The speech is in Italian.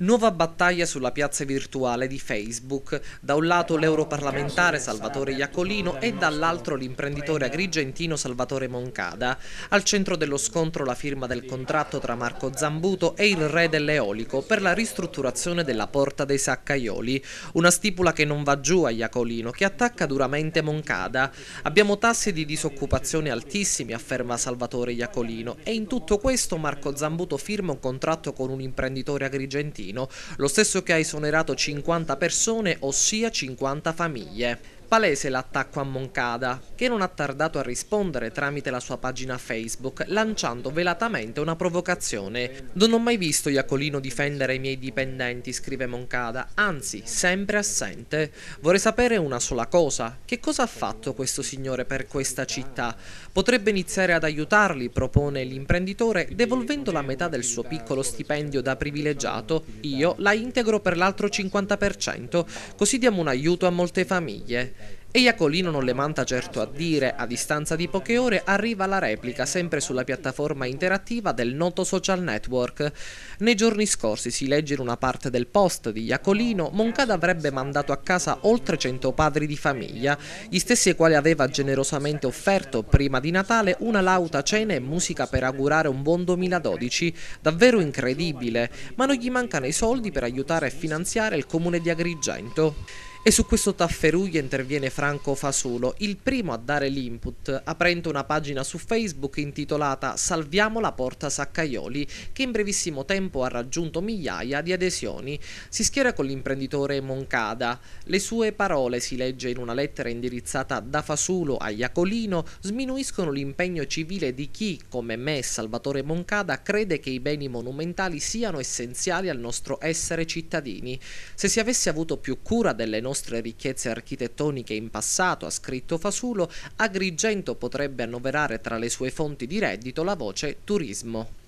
Nuova battaglia sulla piazza virtuale di Facebook. Da un lato l'europarlamentare Salvatore Iacolino e dall'altro l'imprenditore agrigentino Salvatore Moncada. Al centro dello scontro la firma del contratto tra Marco Zambuto e il re dell'eolico per la ristrutturazione della porta dei Saccaioli. Una stipula che non va giù a Iacolino, che attacca duramente Moncada. Abbiamo tassi di disoccupazione altissimi, afferma Salvatore Iacolino, e in tutto questo Marco Zambuto firma un contratto con un imprenditore agrigentino Torino, lo stesso che ha esonerato 50 persone, ossia 50 famiglie. Palese l'attacco a Moncada, che non ha tardato a rispondere tramite la sua pagina Facebook, lanciando velatamente una provocazione. Non ho mai visto Iacolino difendere i miei dipendenti, scrive Moncada, anzi, sempre assente. Vorrei sapere una sola cosa, che cosa ha fatto questo signore per questa città? Potrebbe iniziare ad aiutarli, propone l'imprenditore, devolvendo la metà del suo piccolo stipendio da privilegiato. Io la integro per l'altro 50%, così diamo un aiuto a molte famiglie. E Iacolino non le manta certo a dire, a distanza di poche ore arriva la replica sempre sulla piattaforma interattiva del noto social network. Nei giorni scorsi si legge in una parte del post di Iacolino, Moncada avrebbe mandato a casa oltre 100 padri di famiglia, gli stessi ai quali aveva generosamente offerto prima di Natale una lauta cena e musica per augurare un buon 2012, davvero incredibile, ma non gli mancano i soldi per aiutare e finanziare il comune di Agrigento. E su questo tafferuglio interviene Franco Fasulo, il primo a dare l'input, aprendo una pagina su Facebook intitolata Salviamo la porta Saccaioli, che in brevissimo tempo ha raggiunto migliaia di adesioni. Si schiera con l'imprenditore Moncada. Le sue parole, si legge in una lettera indirizzata da Fasulo a Iacolino, sminuiscono l'impegno civile di chi, come me Salvatore Moncada, crede che i beni monumentali siano essenziali al nostro essere cittadini. Se si avesse avuto più cura delle nostre nostre ricchezze architettoniche in passato, ha scritto Fasulo, Agrigento potrebbe annoverare tra le sue fonti di reddito la voce turismo.